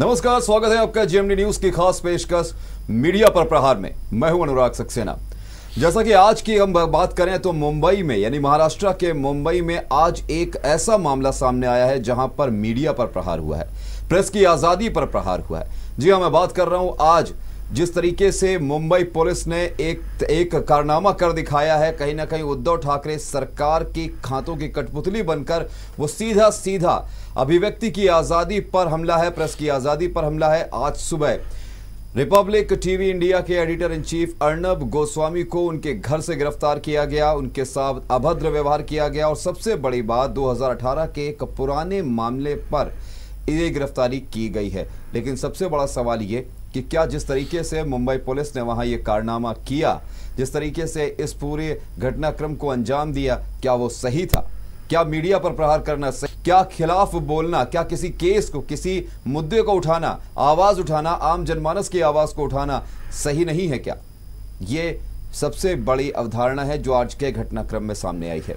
नमस्कार स्वागत है आपका जेएमडी न्यूज की खास पेशकश मीडिया पर प्रहार में मैं हूं अनुराग सक्सेना जैसा कि आज की हम बात करें तो मुंबई में यानी महाराष्ट्र के मुंबई में आज एक ऐसा मामला सामने आया है जहां पर मीडिया पर प्रहार हुआ है प्रेस की आजादी पर प्रहार हुआ है जी हाँ मैं बात कर रहा हूं आज जिस तरीके से मुंबई पुलिस ने एक एक कारनामा कर दिखाया है कहीं ना कहीं उद्धव ठाकरे सरकार की खातों की कठपुतली बनकर वो सीधा सीधा अभिव्यक्ति की आज़ादी पर हमला है प्रेस की आज़ादी पर हमला है आज सुबह रिपब्लिक टीवी इंडिया के editor in chief Arnab Goswami को उनके घर से गिरफ्तार किया गया उनके साथ अभद्र व्यवहार किया गया और सबसे बड़ी बात 2018 के एक पुराने मामले पर ये गिरफ्तारी की गई है लेकिन सबसे बड़ा सवाल ये कि क्या जिस तरीके से मुंबई पुलिस ने वहां ये कारनामा किया जिस तरीके से इस पूरे घटनाक्रम को अंजाम दिया क्या वो सही था क्या मीडिया पर प्रहार करना सही क्या खिलाफ बोलना क्या किसी केस को किसी मुद्दे को उठाना आवाज उठाना आम जनमानस की आवाज को उठाना सही नहीं है क्या ये सबसे बड़ी अवधारणा है जो आज के घटनाक्रम में सामने आई है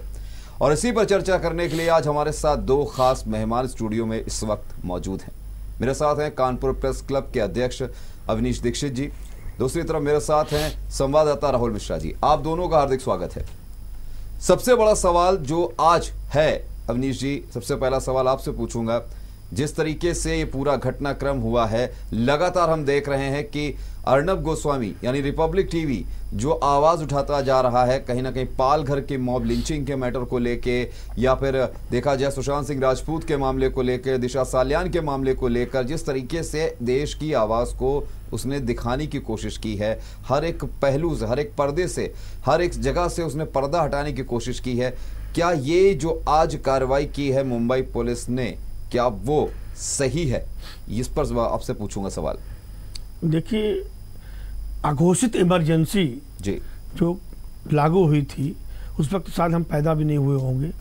और इसी पर चर्चा करने के लिए आज हमारे साथ दो खास मेहमान स्टूडियो में इस वक्त मौजूद हैं मेरे साथ हैं कानपुर प्रेस क्लब के अध्यक्ष अवनीश दीक्षित जी दूसरी तरफ मेरे साथ हैं संवाददाता राहुल मिश्रा जी आप दोनों का हार्दिक स्वागत है सबसे बड़ा सवाल जो आज है अवनीश जी सबसे पहला सवाल आपसे पूछूंगा जिस तरीके से ये पूरा घटनाक्रम हुआ है लगातार हम देख रहे हैं कि अर्नब गोस्वामी यानी रिपब्लिक टीवी जो आवाज़ उठाता जा रहा है कहीं ना कहीं पाल घर के मॉब लिंचिंग के मैटर को लेके या फिर देखा जाए सुशांत सिंह राजपूत के मामले को लेकर दिशा सालियान के मामले को लेकर जिस तरीके से देश की आवाज़ को उसने दिखाने की कोशिश की है हर एक पहलू से हर एक पर्दे से हर एक जगह से उसने पर्दा हटाने की कोशिश की है क्या ये जो आज कार्रवाई की है मुंबई पुलिस ने क्या वो सही है इस पर आपसे पूछूंगा सवाल देखिए अघोषित इमरजेंसी जी जो लागू हुई थी उस वक्त शायद हम पैदा भी नहीं हुए होंगे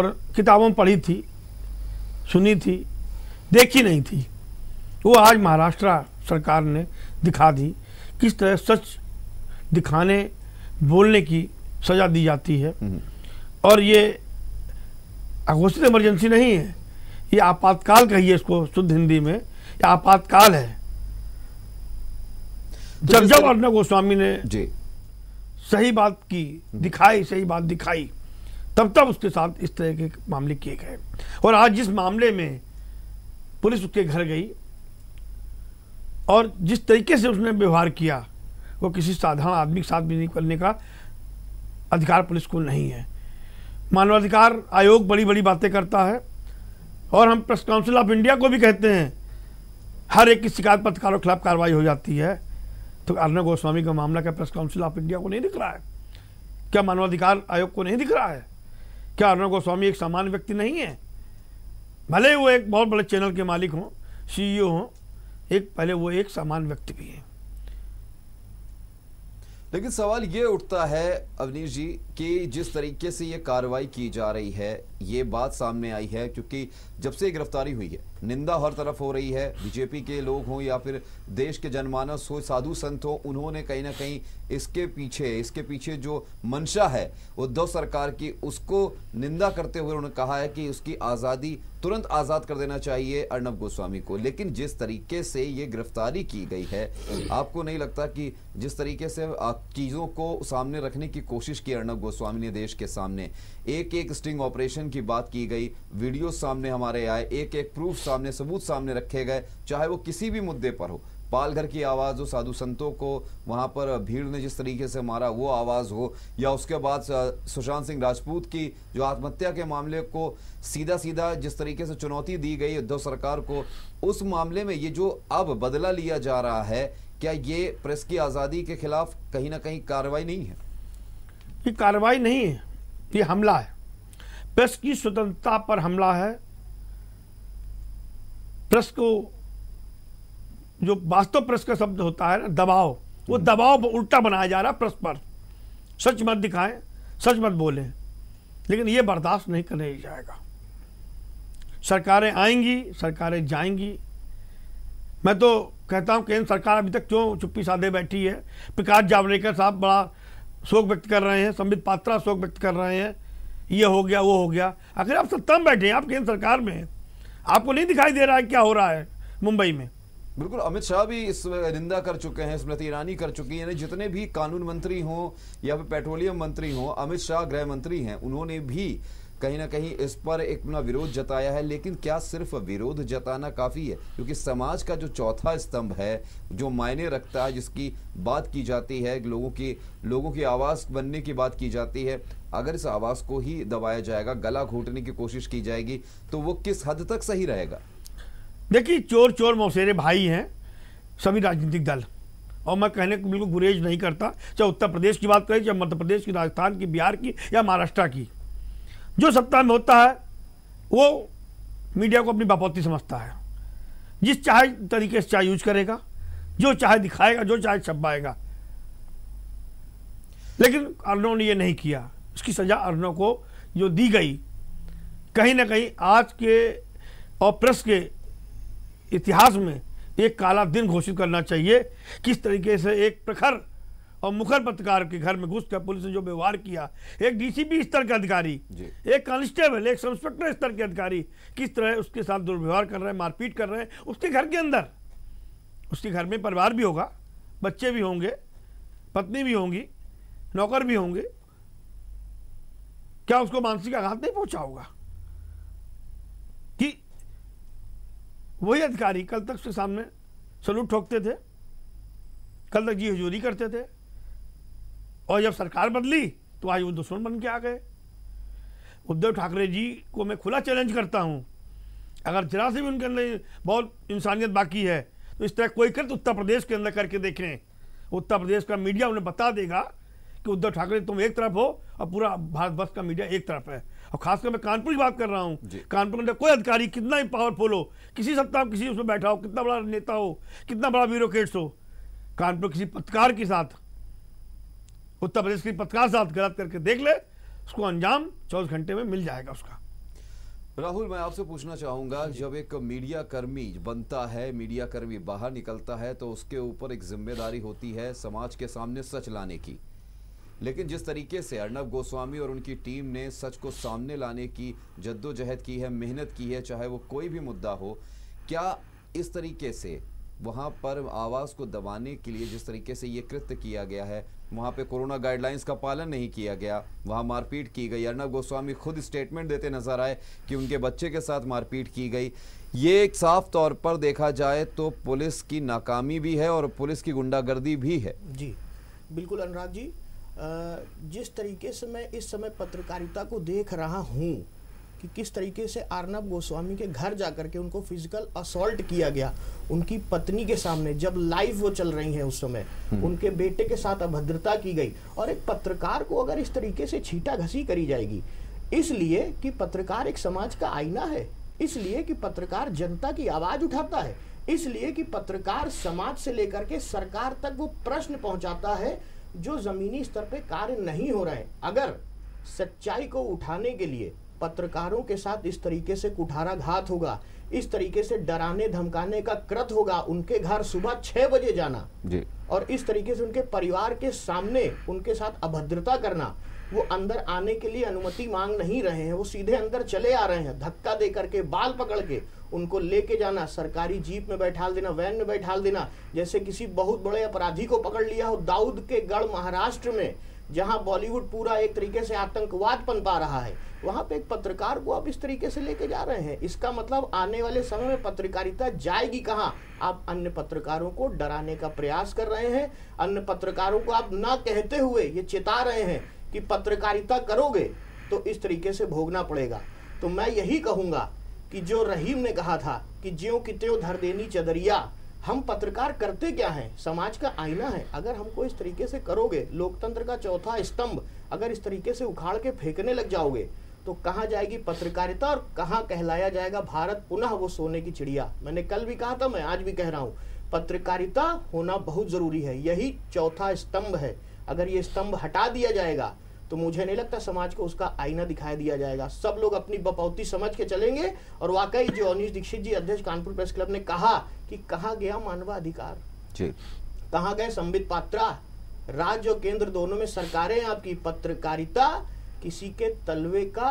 और किताबों में पढ़ी थी सुनी थी देखी नहीं थी वो आज महाराष्ट्र सरकार ने दिखा दी किस तरह सच दिखाने बोलने की सज़ा दी जाती है हम्म। और ये अघोषित इमरजेंसी नहीं है ये आपातकाल कहिए इसको शुद्ध हिंदी में ये आपातकाल है तो जब जब अर्णव गोस्वामी ने जी सही बात की हम्म। दिखाई सही बात दिखाई तब तब उसके साथ इस तरह के मामले किए गए और आज जिस मामले में पुलिस उसके घर गई और जिस तरीके से उसने व्यवहार किया वो किसी साधारण आदमी के साथ भी नहीं करने का अधिकार पुलिस को नहीं है मानवाधिकार आयोग बड़ी बड़ी बातें करता है और हम प्रेस काउंसिल ऑफ इंडिया को भी कहते हैं हर एक की शिकायत पत्रकारों के खिलाफ कार्रवाई हो जाती है तो अर्णव गोस्वामी का मामला क्या प्रेस काउंसिल ऑफ इंडिया को नहीं दिख रहा है क्या मानवाधिकार आयोग को नहीं दिख रहा है क्या अर्णव गोस्वामी एक सामान्य व्यक्ति नहीं है भले वो एक बहुत बड़े चैनल के मालिक हों सीईओ e हों एक पहले वो एक सामान्य व्यक्ति भी हैं लेकिन सवाल ये उठता है अवनीश जी कि जिस तरीके से ये कार्रवाई की जा रही है ये बात सामने आई है क्योंकि जब से गिरफ्तारी हुई है निंदा हर तरफ हो रही है बीजेपी के लोग हों या फिर देश के जनमानस हो साधु संत हो उन्होंने कहीं ना कहीं इसके पीछे इसके पीछे जो मंशा है उद्धव सरकार की उसको निंदा करते हुए उन्होंने कहा है कि उसकी आज़ादी तुरंत आज़ाद कर देना चाहिए अर्णब गोस्वामी को लेकिन जिस तरीके से ये गिरफ्तारी की गई है आपको नहीं लगता कि जिस तरीके से चीज़ों को सामने रखने की कोशिश की अर्णब गोस्वामी ने देश के सामने एक एक स्टिंग ऑपरेशन की बात की गई वीडियो सामने हमारे आए एक एक प्रूफ सामने सबूत सामने रखे गए चाहे वो किसी भी मुद्दे पर हो पालघर की आवाज़ हो साधु संतों को वहाँ पर भीड़ ने जिस तरीके से मारा वो आवाज़ हो या उसके बाद सुशांत सिंह राजपूत की जो आत्महत्या के मामले को सीधा सीधा जिस तरीके से चुनौती दी गई उद्धव सरकार को उस मामले में ये जो अब बदला लिया जा रहा है क्या ये प्रेस की आज़ादी के खिलाफ कहीं ना कहीं कार्रवाई नहीं है ये कार्रवाई नहीं है ये हमला है प्रेस की स्वतंत्रता पर हमला है प्रेस को जो वास्तव प्रेस का शब्द होता है ना दबाव वो हम्म। दबाव उल्टा बनाया जा रहा है प्रेस पर सच मत दिखाएं सच मत बोलें लेकिन ये बर्दाश्त नहीं करने जाएगा सरकारें आएंगी सरकारें जाएंगी मैं तो कहता हूं केंद्र सरकार अभी तक क्यों चुप्पी साधे बैठी है प्रकाश जावड़ेकर साहब बड़ा शोक व्यक्त कर रहे हैं संबित पात्रा शोक व्यक्त कर रहे हैं ये हो गया वो हो गया आखिर आप सत्ता में बैठे हैं आप केंद्र सरकार में हैं आपको नहीं दिखाई दे रहा है क्या हो रहा है मुंबई में बिल्कुल अमित शाह भी इस निंदा कर चुके हैं स्मृति ईरानी कर चुकी हैं जितने भी कानून मंत्री हों या फिर पेट्रोलियम मंत्री हों अमित शाह गृह मंत्री हैं उन्होंने भी कहीं ना कहीं इस पर एक अपना विरोध जताया है लेकिन क्या सिर्फ विरोध जताना काफ़ी है क्योंकि समाज का जो चौथा स्तंभ है जो मायने रखता है जिसकी बात की जाती है लोगों की लोगों की आवाज़ बनने की बात की जाती है अगर इस आवाज़ को ही दबाया जाएगा गला घोटने की कोशिश की जाएगी तो वो किस हद तक सही रहेगा देखिए चोर चोर मौसेरे भाई हैं सभी राजनीतिक दल और मैं कहने को बिल्कुल गुरेज नहीं करता चाहे उत्तर प्रदेश की बात करें चाहे मध्य प्रदेश की राजस्थान की बिहार की या महाराष्ट्र की जो सत्ता में होता है वो मीडिया को अपनी बापौती समझता है जिस चाहे तरीके से चाहे यूज करेगा जो चाहे दिखाएगा जो चाहे छपाएगा लेकिन अर्नव ने ये नहीं किया उसकी सज़ा अर्नव को जो दी गई कहीं ना कहीं आज के और प्रेस के इतिहास में एक काला दिन घोषित करना चाहिए किस तरीके से एक प्रखर और मुखर पत्रकार के घर में घुसकर पुलिस ने जो व्यवहार किया एक डीसीपी स्तर के अधिकारी एक कांस्टेबल एक सब इंस्पेक्टर स्तर के अधिकारी किस तरह उसके साथ दुर्व्यवहार कर रहे हैं मारपीट कर रहे हैं उसके घर के अंदर उसके घर में परिवार भी होगा बच्चे भी होंगे पत्नी भी होंगी नौकर भी होंगे क्या उसको मानसिक आघात नहीं पहुंचा होगा कि वही अधिकारी कल तक उसके सामने सलूट ठोकते थे कल तक जी हजूरी करते थे और जब सरकार बदली तो आज वो दुश्मन बन के आ गए उद्धव ठाकरे जी को मैं खुला चैलेंज करता हूँ अगर जरा से भी उनके अंदर बहुत इंसानियत बाकी है तो इस तरह कोई कृत उत्तर प्रदेश के अंदर करके देखें उत्तर प्रदेश का मीडिया उन्हें बता देगा कि उद्धव ठाकरे तुम एक तरफ हो और पूरा भारतवर्ष का मीडिया एक तरफ है और खासकर मैं कानपुर की बात कर रहा हूँ कानपुर के अंदर कोई अधिकारी कितना ही पावरफुल हो किसी सत्ता किसी उसमें बैठा हो कितना बड़ा नेता हो कितना बड़ा ब्यूरोक्रेट्स हो कानपुर किसी पत्रकार के साथ उत्तर प्रदेश की पत्रकार से गलत करके देख ले उसको अंजाम चौबीस घंटे में मिल जाएगा उसका राहुल मैं आपसे पूछना चाहूंगा जब एक मीडिया कर्मी बनता है मीडिया कर्मी बाहर निकलता है तो उसके ऊपर एक जिम्मेदारी होती है समाज के सामने सच लाने की लेकिन जिस तरीके से अर्नब गोस्वामी और उनकी टीम ने सच को सामने लाने की जद्दोजहद की है मेहनत की है चाहे वो कोई भी मुद्दा हो क्या इस तरीके से वहाँ पर आवाज़ को दबाने के लिए जिस तरीके से ये कृत्य किया गया है वहाँ पे कोरोना गाइडलाइंस का पालन नहीं किया गया वहाँ मारपीट की गई अर्णब गोस्वामी खुद स्टेटमेंट देते नजर आए कि उनके बच्चे के साथ मारपीट की गई ये एक साफ तौर पर देखा जाए तो पुलिस की नाकामी भी है और पुलिस की गुंडागर्दी भी है जी बिल्कुल अनुराग जी जिस तरीके से मैं इस समय पत्रकारिता को देख रहा हूँ कि किस तरीके से अर्नब गोस्वामी के घर जाकर के उनको फिजिकल असोल्ट किया गया उनकी पत्नी के सामने जब लाइव वो चल रही है उस समय हम्म। उनके बेटे के साथ अभद्रता की गई और एक पत्रकार को अगर इस तरीके से छीटा घसी करी जाएगी इसलिए कि पत्रकार एक समाज का आईना है इसलिए कि पत्रकार जनता की आवाज उठाता है इसलिए कि पत्रकार समाज से लेकर के सरकार तक वो प्रश्न पहुंचाता है जो जमीनी स्तर पे कार्य नहीं हो रहे अगर सच्चाई को उठाने के लिए पत्रकारों के साथ इस तरीके से कुठाराघात होगा इस तरीके से डराने धमकाने का क्रत होगा उनके घर सुबह छह बजे जाना जी। और इस तरीके से उनके परिवार के सामने उनके साथ अभद्रता करना वो अंदर आने के लिए अनुमति मांग नहीं रहे हैं वो सीधे अंदर चले आ रहे हैं धक्का दे करके बाल पकड़ के उनको लेके जाना सरकारी जीप में बैठा देना वैन में बैठा देना जैसे किसी बहुत बड़े अपराधी को पकड़ लिया हो दाऊद के गढ़ महाराष्ट्र में जहां बॉलीवुड पूरा एक तरीके से आतंकवाद पनपा रहा है वहां पे एक पत्रकार को आप इस तरीके से लेके जा रहे हैं इसका मतलब आने वाले समय में पत्रकारिता जाएगी कहाँ आप अन्य पत्रकारों को डराने का प्रयास कर रहे हैं अन्य पत्रकारों को आप ना कहते हुए ये चेता रहे हैं कि पत्रकारिता करोगे तो इस तरीके से भोगना पड़ेगा तो मैं यही कहूंगा कि जो रहीम ने कहा था कि ज्यो कित्यो धर देनी चदरिया हम पत्रकार करते क्या है समाज का आईना है अगर हमको इस तरीके से करोगे लोकतंत्र का चौथा स्तंभ अगर इस तरीके से उखाड़ के फेंकने लग जाओगे तो कहाँ जाएगी पत्रकारिता और कहाँ कहलाया जाएगा भारत पुनः वो सोने की चिड़िया मैंने कल भी कहा था मैं आज भी कह रहा हूँ पत्रकारिता होना बहुत ज़रूरी है यही चौथा स्तंभ है अगर ये स्तंभ हटा दिया जाएगा तो मुझे नहीं लगता समाज को उसका आईना दिखाई दिया जाएगा सब लोग अपनी बपौती समझ के चलेंगे और वाकई जो अनिश दीक्षित जी अध्यक्ष कानपुर प्रेस क्लब ने कहा कि कहा गया मानवाधिकार कहा गए संबित पात्रा राज्य और केंद्र दोनों में सरकारें आपकी पत्रकारिता किसी के तलवे का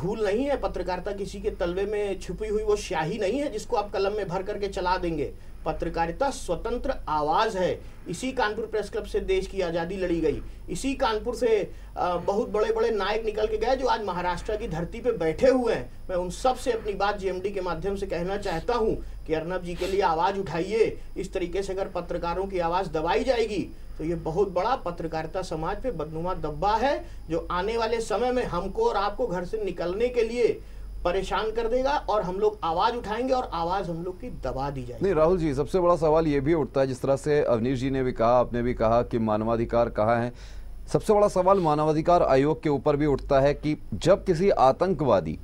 धूल नहीं है पत्रकारिता किसी के तलवे में छुपी हुई वो स्याही नहीं है जिसको आप कलम में भर करके चला देंगे पत्रकारिता स्वतंत्र आवाज है इसी कानपुर प्रेस क्लब से देश की आजादी लड़ी गई इसी कानपुर से बहुत बड़े बड़े नायक निकल के गए जो आज महाराष्ट्र की धरती पे बैठे हुए हैं मैं उन सब से अपनी बात जीएमडी के माध्यम से कहना चाहता हूं कि अर्नब जी के लिए आवाज उठाइए इस तरीके से अगर पत्रकारों की आवाज दबाई जाएगी तो ये बहुत बड़ा पत्रकारिता समाज पे बदनुमा दब्बा है जो आने वाले समय में हमको और आपको घर से निकलने के लिए परेशान कर देगा और हम लोग आवाज उठाएंगे और आवाज हम लोग की दबा दी जाएगी नहीं राहुल जी सबसे बड़ा सवाल ये भी उठता है जिस तरह से अवनीश जी ने भी कहा आपने भी कहा कि मानवाधिकार कहाँ है सबसे बड़ा सवाल मानवाधिकार आयोग के ऊपर भी उठता है कि जब किसी आतंकवादी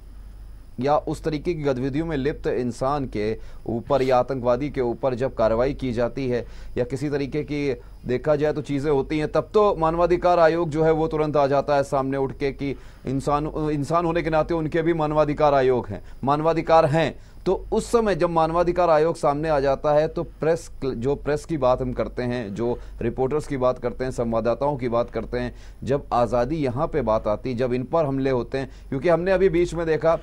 या उस तरीके की गतिविधियों में लिप्त इंसान के ऊपर या आतंकवादी के ऊपर जब कार्रवाई की जाती है या किसी तरीके की देखा जाए तो चीज़ें होती हैं तब तो मानवाधिकार आयोग जो है वो तुरंत आ जाता है सामने उठ के कि इंसान इंसान होने के नाते उनके भी मानवाधिकार आयोग हैं मानवाधिकार हैं तो उस समय जब मानवाधिकार आयोग सामने आ जाता है तो प्रेस जो प्रेस की बात हम करते हैं जो रिपोर्टर्स की बात करते हैं संवाददाताओं की बात करते हैं जब आज़ादी यहाँ पे बात आती जब इन पर हमले होते हैं क्योंकि हमने अभी बीच में देखा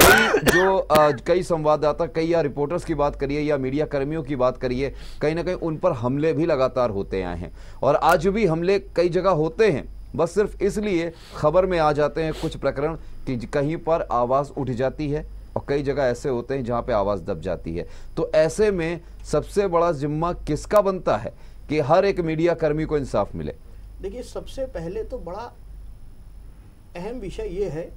कई जो आ, कई संवाददाता कई या रिपोर्टर्स की बात करिए या मीडिया कर्मियों की बात करिए कहीं ना कहीं उन पर हमले भी लगातार होते आए हैं और आज भी हमले कई जगह होते हैं बस सिर्फ इसलिए खबर में आ जाते हैं कुछ प्रकरण कि कहीं पर आवाज़ उठ जाती है और कई जगह ऐसे होते हैं जहां पे आवाज़ दब जाती है तो ऐसे में सबसे बड़ा जिम्मा किसका बनता है कि हर एक मीडिया कर्मी को इंसाफ मिले देखिए सबसे पहले तो बड़ा अहम विषय ये है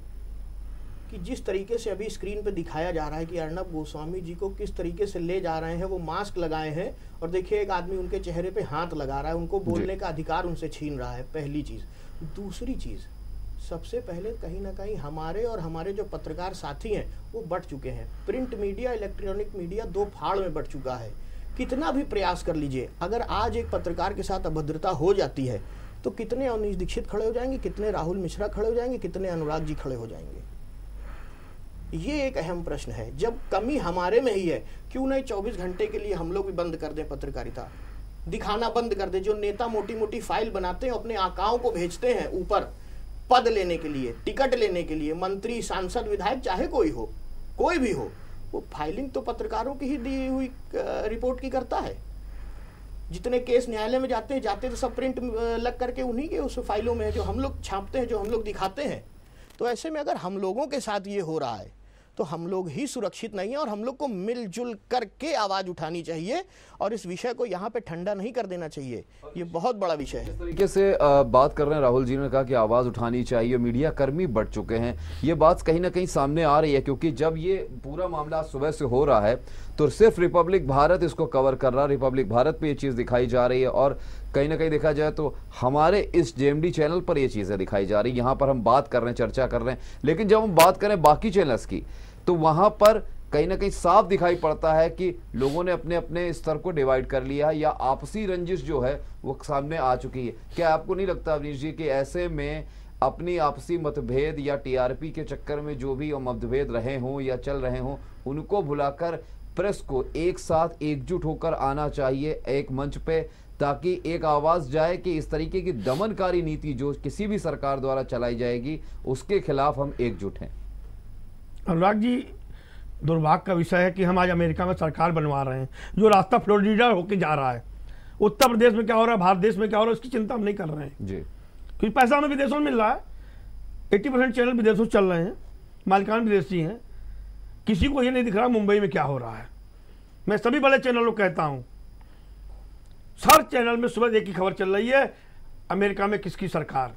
कि जिस तरीके से अभी स्क्रीन पर दिखाया जा रहा है कि अर्णब गोस्वामी जी को किस तरीके से ले जा रहे हैं वो मास्क लगाए हैं और देखिए एक आदमी उनके चेहरे पे हाथ लगा रहा है उनको बोलने का अधिकार उनसे छीन रहा है पहली चीज़ दूसरी चीज़ सबसे पहले कहीं ना कहीं हमारे और हमारे जो पत्रकार साथी हैं वो बढ़ चुके हैं प्रिंट मीडिया इलेक्ट्रॉनिक मीडिया दो फाड़ में बढ़ चुका है कितना भी प्रयास कर लीजिए अगर आज एक पत्रकार के साथ अभद्रता हो जाती है तो कितने अवनीश दीक्षित खड़े हो जाएंगे कितने राहुल मिश्रा खड़े हो जाएंगे कितने अनुराग जी खड़े हो जाएंगे ये एक अहम प्रश्न है जब कमी हमारे में ही है क्यों नहीं 24 घंटे के लिए हम लोग भी बंद कर दें पत्रकारिता दिखाना बंद कर दें जो नेता मोटी मोटी फाइल बनाते हैं अपने आकाओं को भेजते हैं ऊपर पद लेने के लिए टिकट लेने के लिए मंत्री सांसद विधायक चाहे कोई हो कोई भी हो वो फाइलिंग तो पत्रकारों की ही दी हुई रिपोर्ट की करता है जितने केस न्यायालय में जाते हैं जाते तो सब प्रिंट लग करके उन्हीं के उस फाइलों में है जो हम लोग छापते हैं जो हम लोग दिखाते हैं तो ऐसे में अगर हम लोगों के साथ ये हो रहा है तो हम लोग ही सुरक्षित नहीं हैं और हम लोग को मिलजुल करके आवाज़ उठानी चाहिए और इस विषय को यहाँ पे ठंडा नहीं कर देना चाहिए ये बहुत बड़ा विषय है तरीके से बात कर रहे हैं राहुल जी ने कहा कि आवाज़ उठानी चाहिए मीडिया कर्मी बढ़ चुके हैं ये बात कहीं ना कहीं सामने आ रही है क्योंकि जब ये पूरा मामला सुबह से हो रहा है तो सिर्फ रिपब्लिक भारत इसको कवर कर रहा रिपब्लिक भारत पे ये चीज़ दिखाई जा रही है और कहीं ना कहीं देखा जाए तो हमारे इस जे चैनल पर ये चीज़ें दिखाई जा रही यहाँ पर हम बात कर रहे हैं चर्चा कर रहे हैं लेकिन जब हम बात करें बाकी चैनल्स की तो वहाँ पर कहीं ना कहीं साफ दिखाई पड़ता है कि लोगों ने अपने अपने स्तर को डिवाइड कर लिया है या आपसी रंजिश जो है वो सामने आ चुकी है क्या आपको नहीं लगता अवनीश जी कि ऐसे में अपनी आपसी मतभेद या टीआरपी के चक्कर में जो भी मतभेद रहे हों या चल रहे हों उनको भुलाकर प्रेस को एक साथ एकजुट होकर आना चाहिए एक मंच पे ताकि एक आवाज़ जाए कि इस तरीके की दमनकारी नीति जो किसी भी सरकार द्वारा चलाई जाएगी उसके खिलाफ हम एकजुट हैं अनुराग जी दुर्भाग्य का विषय है कि हम आज अमेरिका में सरकार बनवा रहे हैं जो रास्ता फ्लोरिडा होके जा रहा है उत्तर प्रदेश में क्या हो रहा है भारत देश में क्या हो रहा है उसकी चिंता हम नहीं कर रहे हैं जी क्योंकि पैसा हमें विदेशों में मिल रहा है एट्टी परसेंट चैनल विदेशों चल रहे हैं मालिकान विदेशी हैं किसी को ये नहीं दिख रहा मुंबई में क्या हो रहा है मैं सभी बड़े चैनलों को कहता हूं हर चैनल में सुबह एक ही खबर चल रही है अमेरिका में किसकी सरकार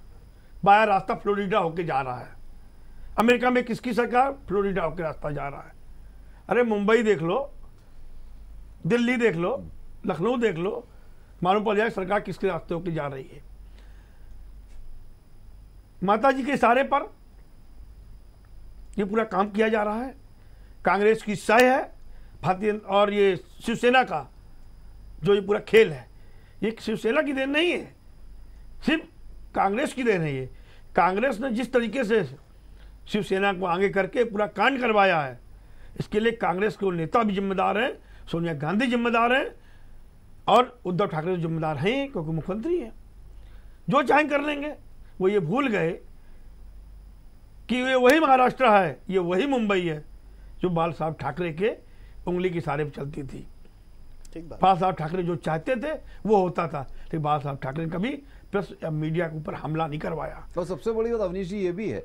बाया रास्ता फ्लोरिडा होके जा रहा है अमेरिका में किसकी सरकार फ्लोरिडा होके रास्ता जा रहा है अरे मुंबई देख लो दिल्ली देख लो लखनऊ देख लो मालूम पड़ जाए सरकार किसके रास्ते होकर जा रही है माता जी के इशारे पर ये पूरा काम किया जा रहा है कांग्रेस की सह है भारतीय और ये शिवसेना का जो ये पूरा खेल है ये शिवसेना की देन नहीं है सिर्फ कांग्रेस की देन है ये कांग्रेस ने जिस तरीके से शिवसेना को आगे करके पूरा कांड करवाया है इसके लिए कांग्रेस के नेता भी जिम्मेदार हैं सोनिया गांधी जिम्मेदार हैं और उद्धव ठाकरे तो जिम्मेदार हैं क्योंकि मुख्यमंत्री हैं जो चाहें कर लेंगे वो ये भूल गए कि ये वही महाराष्ट्र है ये वही मुंबई है जो बाल साहब ठाकरे के उंगली के सारे पर चलती थी बाल साहब ठाकरे जो चाहते थे वो होता था लेकिन बाल साहब ठाकरे ने कभी प्रेस मीडिया के ऊपर हमला नहीं करवाया तो सबसे बड़ी बात अवनीश जी ये भी है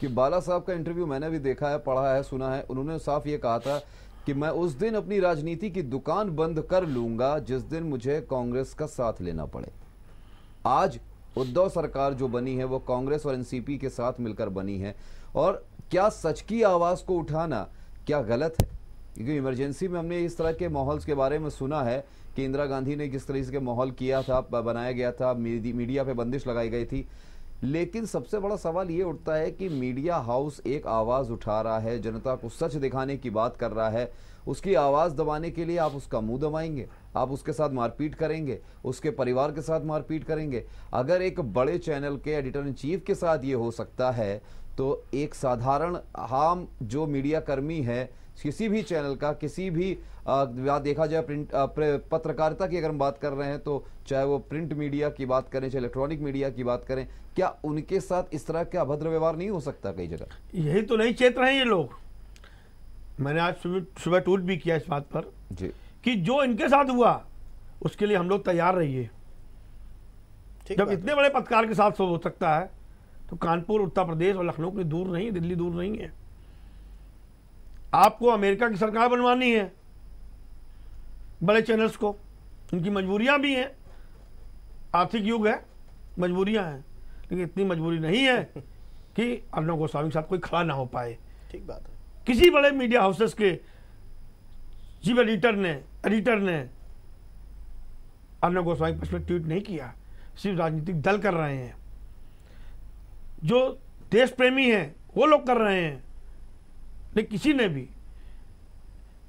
कि बाला साहब का इंटरव्यू मैंने भी देखा है पढ़ा है सुना है उन्होंने साफ ये कहा था कि मैं उस दिन अपनी राजनीति की दुकान बंद कर लूंगा जिस दिन मुझे कांग्रेस का साथ लेना पड़े आज उद्धव सरकार जो बनी है वो कांग्रेस और एनसीपी के साथ मिलकर बनी है और क्या सच की आवाज को उठाना क्या गलत है क्योंकि इमरजेंसी में हमने इस तरह के माहौल के बारे में सुना है कि इंदिरा गांधी ने किस तरीके से माहौल किया था बनाया गया था मीडिया पे बंदिश लगाई गई थी लेकिन सबसे बड़ा सवाल ये उठता है कि मीडिया हाउस एक आवाज़ उठा रहा है जनता को सच दिखाने की बात कर रहा है उसकी आवाज़ दबाने के लिए आप उसका मुंह दबाएंगे आप उसके साथ मारपीट करेंगे उसके परिवार के साथ मारपीट करेंगे अगर एक बड़े चैनल के एडिटर इन चीफ के साथ ये हो सकता है तो एक साधारण आम जो मीडिया कर्मी है किसी भी चैनल का किसी भी आ, देखा जाए प्रिंट पत्रकारिता की अगर हम बात कर रहे हैं तो चाहे वो प्रिंट मीडिया की बात करें चाहे इलेक्ट्रॉनिक मीडिया की बात करें क्या उनके साथ इस तरह का अभद्र व्यवहार नहीं हो सकता कई जगह यही तो नहीं चेत रहे हैं ये लोग मैंने आज सुबह सुबह टूट भी किया इस बात पर जी कि जो इनके साथ हुआ उसके लिए हम लोग तैयार रहिए जब इतने बड़े पत्रकार के साथ हो सकता है तो कानपुर उत्तर प्रदेश और लखनऊ के दूर नहीं दिल्ली दूर नहीं है आपको अमेरिका की सरकार बनवानी है बड़े चैनल्स को उनकी मजबूरियां भी हैं आर्थिक युग है मजबूरियां हैं लेकिन इतनी मजबूरी नहीं है कि अर्णव गोस्वामी के साथ कोई खड़ा ना हो पाए ठीक बात है किसी बड़े मीडिया हाउसेस के चीफ एडिटर ने एडिटर ने अर्णव गोस्वामी के में ट्वीट नहीं किया सिर्फ राजनीतिक दल कर रहे हैं जो देश प्रेमी हैं वो लोग कर रहे हैं लेकिन किसी ने भी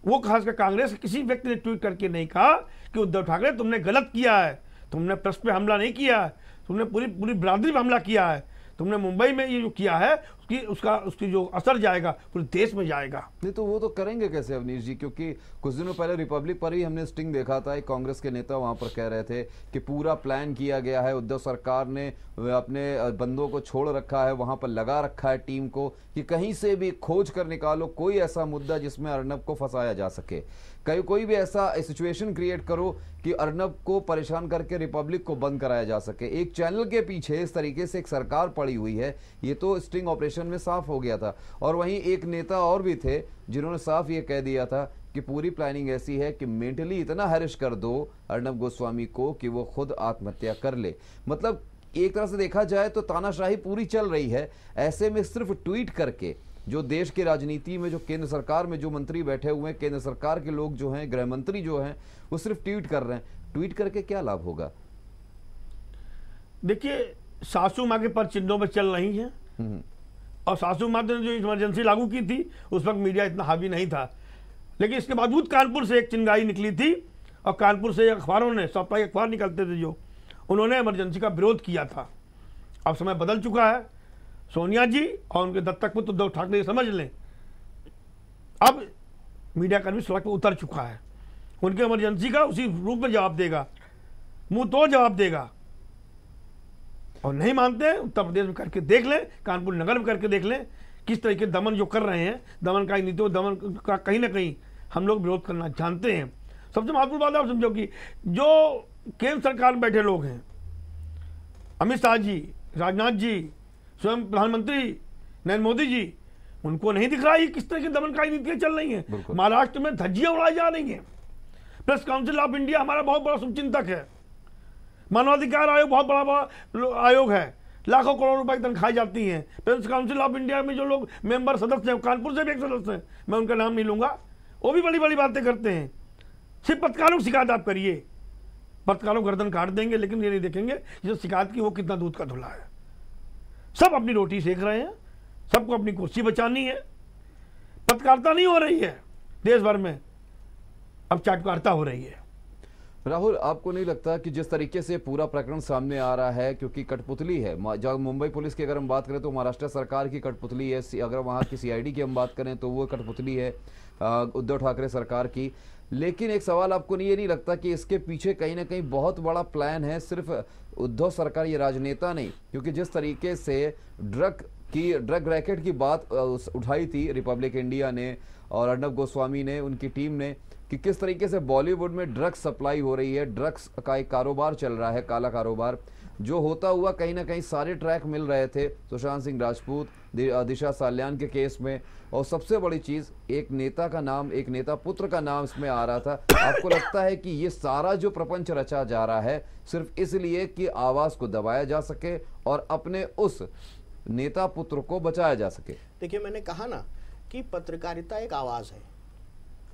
वो खासकर कांग्रेस के किसी व्यक्ति ने ट्वीट करके नहीं कहा कि उद्धव ठाकरे तुमने गलत किया है तुमने प्रेस पे हमला नहीं किया है तुमने पूरी पूरी बरादरी पर हमला किया है तुमने मुंबई में ये जो किया है कि उसका उसकी जो असर जाएगा पूरे देश में जाएगा नहीं तो वो तो करेंगे कैसे अवनीश जी क्योंकि कुछ दिनों पहले रिपब्लिक पर ही हमने स्टिंग देखा था एक कांग्रेस के नेता वहां पर कह रहे थे कि पूरा प्लान किया गया है उद्धव सरकार ने अपने बंदों को छोड़ रखा है वहां पर लगा रखा है टीम को कि कहीं से भी खोज कर निकालो कोई ऐसा मुद्दा जिसमें अर्नब को फंसाया जा सके कई कोई भी ऐसा सिचुएशन क्रिएट करो कि अर्नब को परेशान करके रिपब्लिक को बंद कराया जा सके एक चैनल के पीछे इस तरीके से एक सरकार पड़ी हुई है ये तो स्टिंग ऑपरेशन सेशन में साफ हो गया था और वहीं एक नेता और भी थे जिन्होंने साफ ये कह दिया था कि पूरी प्लानिंग ऐसी है कि मेंटली इतना हरिश कर दो अर्णब गोस्वामी को कि वो खुद आत्महत्या कर ले मतलब एक तरह से देखा जाए तो तानाशाही पूरी चल रही है ऐसे में सिर्फ ट्वीट करके जो देश की राजनीति में जो केंद्र सरकार में जो मंत्री बैठे हुए हैं केंद्र सरकार के लोग जो हैं गृह मंत्री जो हैं वो सिर्फ ट्वीट कर रहे हैं ट्वीट करके क्या लाभ होगा देखिए सासू माँ के पर चिन्हों में चल रही है हम्म। और सासू महाद्र ने जो इमरजेंसी लागू की थी उस वक्त मीडिया इतना हावी नहीं था लेकिन इसके बावजूद कानपुर से एक चिंगाई निकली थी और कानपुर से अखबारों ने सप्ताह अखबार निकलते थे जो उन्होंने इमरजेंसी का विरोध किया था अब समय बदल चुका है सोनिया जी और उनके दत्तक पुत्र उद्धव ठाकरे समझ लें अब मीडिया कर्मी सड़क पर उतर चुका है उनके इमरजेंसी का उसी रूप में जवाब देगा मुंह तो जवाब देगा और नहीं मानते हैं उत्तर प्रदेश में करके देख लें कानपुर नगर में करके देख लें किस तरीके दमन जो कर रहे हैं दमनकारी नीति दमन का कहीं ना कहीं हम लोग विरोध करना जानते हैं सबसे महत्वपूर्ण बात आप समझो कि जो केंद्र सरकार में बैठे लोग हैं अमित शाह जी राजनाथ जी स्वयं प्रधानमंत्री नरेंद्र मोदी जी उनको नहीं दिख रहा है किस तरह की दमनकारी नीतियाँ चल रही हैं महाराष्ट्र में धज्जियाँ उड़ाई जा रही हैं प्रेस काउंसिल ऑफ इंडिया हमारा बहुत बड़ा शुभचिंतक है मानवाधिकार आयोग बहुत बड़ा बड़ा आयोग है लाखों करोड़ रुपए की तनख्वाही जाती है प्रेस काउंसिल ऑफ इंडिया में जो लोग मेंबर सदस्य हैं कानपुर से भी एक सदस्य हैं मैं उनका नाम नहीं लूँगा वो भी बड़ी बड़ी बातें करते हैं सिर्फ पत्रकारों की शिकायत आप करिए पत्रकारों गर्दन काट देंगे लेकिन ये नहीं देखेंगे जो शिकायत की वो कितना दूध का धुला है सब अपनी रोटी सेक रहे हैं सबको अपनी कुर्सी बचानी है पत्रकारिता नहीं हो रही है देश भर में अब चाटकारता हो रही है राहुल आपको नहीं लगता कि जिस तरीके से पूरा प्रकरण सामने आ रहा है क्योंकि कठपुतली है जब मुंबई पुलिस की अगर हम बात करें तो महाराष्ट्र सरकार की कठपुतली है अगर वहाँ की सीआईडी की हम बात करें तो वो कठपुतली है उद्धव ठाकरे सरकार की लेकिन एक सवाल आपको नहीं ये नहीं लगता कि इसके पीछे कहीं ना कहीं बहुत बड़ा प्लान है सिर्फ उद्धव सरकार या राजनेता नहीं क्योंकि जिस तरीके से ड्रग की ड्रग रैकेट की बात उठाई थी रिपब्लिक इंडिया ने और अर्णब गोस्वामी ने उनकी टीम ने कि किस तरीके से बॉलीवुड में ड्रग्स सप्लाई हो रही है ड्रग्स का एक कारोबार चल रहा है काला कारोबार जो होता हुआ कहीं ना कहीं सारे ट्रैक मिल रहे थे सुशांत सिंह राजपूत दिशा साल्यान के केस में और सबसे बड़ी चीज़ एक नेता का नाम एक नेता पुत्र का नाम इसमें आ रहा था आपको लगता है कि ये सारा जो प्रपंच रचा जा रहा है सिर्फ इसलिए कि आवाज़ को दबाया जा सके और अपने उस नेता पुत्र को बचाया जा सके देखिए मैंने कहा ना कि पत्रकारिता एक आवाज़ है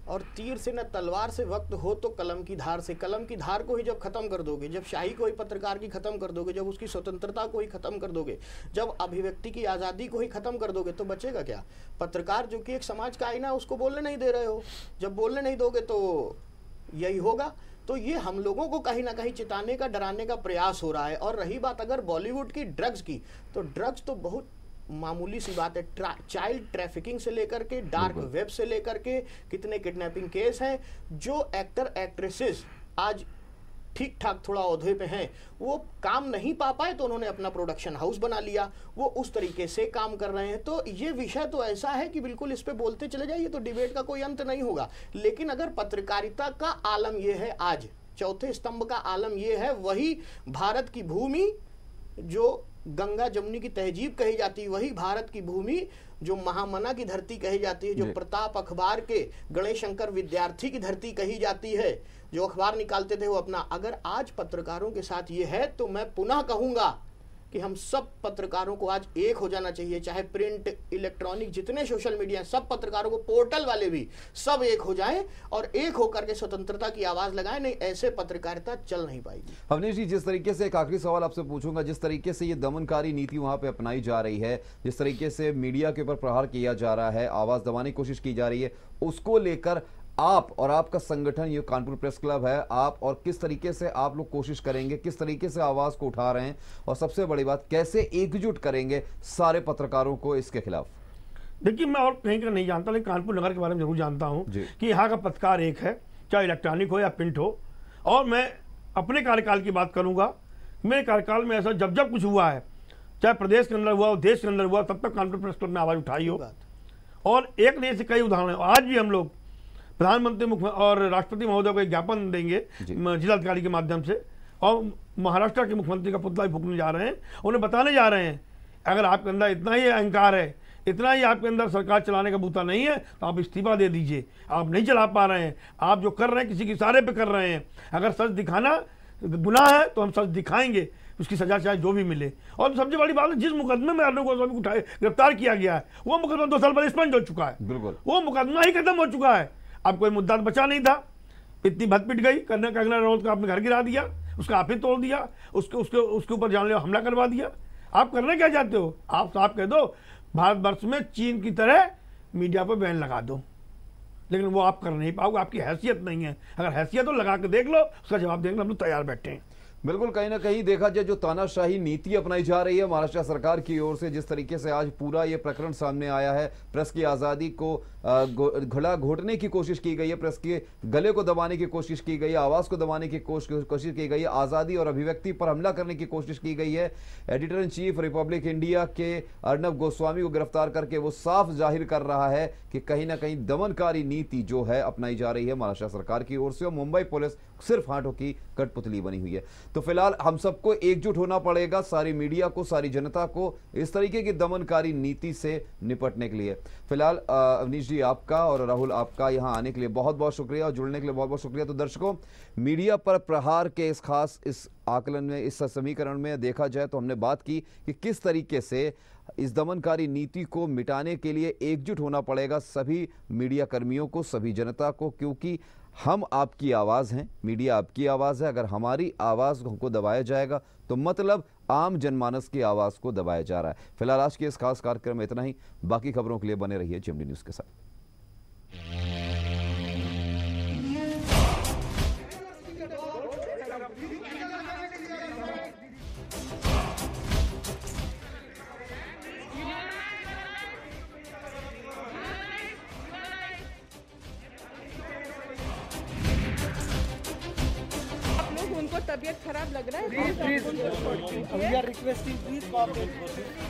और तीर से न तलवार से वक्त हो तो कलम की धार से कलम की धार को ही जब ख़त्म कर दोगे जब शाही को ही पत्रकार की ख़त्म कर दोगे जब उसकी स्वतंत्रता को ही ख़त्म कर दोगे जब अभिव्यक्ति की आज़ादी को ही ख़त्म कर दोगे तो बचेगा क्या पत्रकार जो कि एक समाज का आईना उसको बोलने नहीं दे रहे हो जब बोलने नहीं दोगे तो यही होगा तो ये हम लोगों को कहीं ना कहीं चिताने का डराने का प्रयास हो रहा है और रही बात अगर बॉलीवुड की ड्रग्स की तो ड्रग्स तो बहुत मामूली सी बात है चाइल्ड ट्रैफिकिंग से लेकर के डार्क वेब से लेकर के कितने किडनैपिंग केस हैं जो एक्टर एक्ट्रेसेस आज ठीक ठाक थोड़ा औधे पे हैं वो काम नहीं पा पाए तो उन्होंने अपना प्रोडक्शन हाउस बना लिया वो उस तरीके से काम कर रहे हैं तो ये विषय तो ऐसा है कि बिल्कुल इस पर बोलते चले जाइए तो डिबेट का कोई अंत नहीं होगा लेकिन अगर पत्रकारिता का आलम ये है आज चौथे स्तंभ का आलम ये है वही भारत की भूमि जो गंगा जमुनी की तहजीब कही जाती है वही भारत की भूमि जो महामना की धरती कही जाती है जो प्रताप अखबार के गणेश शंकर विद्यार्थी की धरती कही जाती है जो अखबार निकालते थे वो अपना अगर आज पत्रकारों के साथ ये है तो मैं पुनः कहूंगा कि हम सब पत्रकारों को आज एक हो जाना चाहिए चाहे प्रिंट इलेक्ट्रॉनिक जितने सोशल मीडिया सब पत्रकारों को पोर्टल वाले भी सब एक हो जाएं और एक होकर के स्वतंत्रता की आवाज लगाए नहीं ऐसे पत्रकारिता चल नहीं पाएगी अवनीश जी जिस तरीके से एक आखिरी सवाल आपसे पूछूंगा जिस तरीके से ये दमनकारी नीति वहां पर अपनाई जा रही है जिस तरीके से मीडिया के ऊपर प्रहार किया जा रहा है आवाज दबाने की कोशिश की जा रही है उसको लेकर आप और आपका संगठन ये कानपुर प्रेस क्लब है आप और किस तरीके से आप लोग कोशिश करेंगे किस तरीके से आवाज़ को उठा रहे हैं और सबसे बड़ी बात कैसे एकजुट करेंगे सारे पत्रकारों को इसके खिलाफ देखिए मैं और कहीं का नहीं जानता लेकिन कानपुर नगर के बारे में जरूर जानता हूँ कि यहाँ का पत्रकार एक है चाहे इलेक्ट्रॉनिक हो या प्रिंट हो और मैं अपने कार्यकाल की बात करूँगा मेरे कार्यकाल में ऐसा जब जब कुछ हुआ है चाहे प्रदेश के अंदर हुआ हो देश के अंदर हुआ तब तक कानपुर प्रेस क्लब ने आवाज़ उठाई हो और एक नहीं से कई उदाहरण है आज भी हम लोग प्रधानमंत्री मुख्य और राष्ट्रपति महोदय को एक ज्ञापन देंगे जिलाधिकारी के माध्यम से और महाराष्ट्र के मुख्यमंत्री का पुतला भी फूकने जा रहे हैं उन्हें बताने जा रहे हैं अगर आपके अंदर इतना ही अहंकार है इतना ही आपके अंदर सरकार चलाने का बूता नहीं है तो आप इस्तीफा दे दीजिए आप नहीं चला पा रहे हैं आप जो कर रहे हैं किसी के इशारे पर कर रहे हैं अगर सच दिखाना गुना है तो हम सच दिखाएंगे उसकी सजा चाहे जो भी मिले और सबसे बड़ी बात है जिस मुकदमे में अर्णव गोस्वामी को उठाए गिरफ्तार किया गया है वो मुकदमा दो साल पहले स्पंज हो चुका है बिल्कुल वो मुकदमा ही खत्म हो चुका है अब कोई मुद्दा तो बचा नहीं था इतनी भत पिट गई करने कंगना रनौत को आपने घर गिरा दिया उसका आप ही तोड़ दिया उसके उसके उसके ऊपर जान हमला करवा दिया आप करना क्या चाहते हो आप तो आप कह दो भारतवर्ष में चीन की तरह मीडिया पर बैन लगा दो लेकिन वो आप कर नहीं पाओगे आपकी हैसियत नहीं है अगर हैसियत हो लगा के देख लो उसका जवाब देने हम लोग तैयार बैठे हैं बिल्कुल कहीं ना कहीं देखा जाए जो तानाशाही नीति अपनाई जा रही है महाराष्ट्र सरकार की ओर से जिस तरीके से आज पूरा ये प्रकरण सामने आया है प्रेस की आज़ादी को घड़ा घोटने की कोशिश की गई है प्रेस के गले को दबाने की कोशिश की गई है आवाज़ को दबाने की कोशिश की गई है आज़ादी और अभिव्यक्ति पर हमला करने की कोशिश की गई है editor in chief republic India के अर्नब गोस्वामी को गिरफ्तार करके वो साफ जाहिर कर रहा है कि कहीं ना कहीं दमनकारी नीति जो है अपनाई जा रही है महाराष्ट्र सरकार की ओर से और मुंबई पुलिस सिर्फ हाथों की कठपुतली बनी हुई है तो फिलहाल हम सबको एकजुट होना पड़ेगा सारी मीडिया को सारी जनता को इस तरीके की दमनकारी नीति से निपटने के लिए फिलहाल अवनीश जी आपका और राहुल आपका यहाँ आने के लिए बहुत बहुत शुक्रिया और जुड़ने के लिए बहुत बहुत शुक्रिया तो दर्शकों मीडिया पर प्रहार के इस खास इस आकलन में इस समीकरण में देखा जाए तो हमने बात की कि किस तरीके से इस दमनकारी नीति को मिटाने के लिए एकजुट होना पड़ेगा सभी मीडिया कर्मियों को सभी जनता को क्योंकि हम आपकी आवाज़ हैं मीडिया आपकी आवाज़ है अगर हमारी आवाज़ को दबाया जाएगा तो मतलब आम जनमानस की आवाज़ को दबाया जा रहा है फिलहाल आज के इस खास कार्यक्रम में इतना ही बाकी खबरों के लिए बने रहिए है न्यूज़ के साथ लग रहा है please please we are requesting please cooperate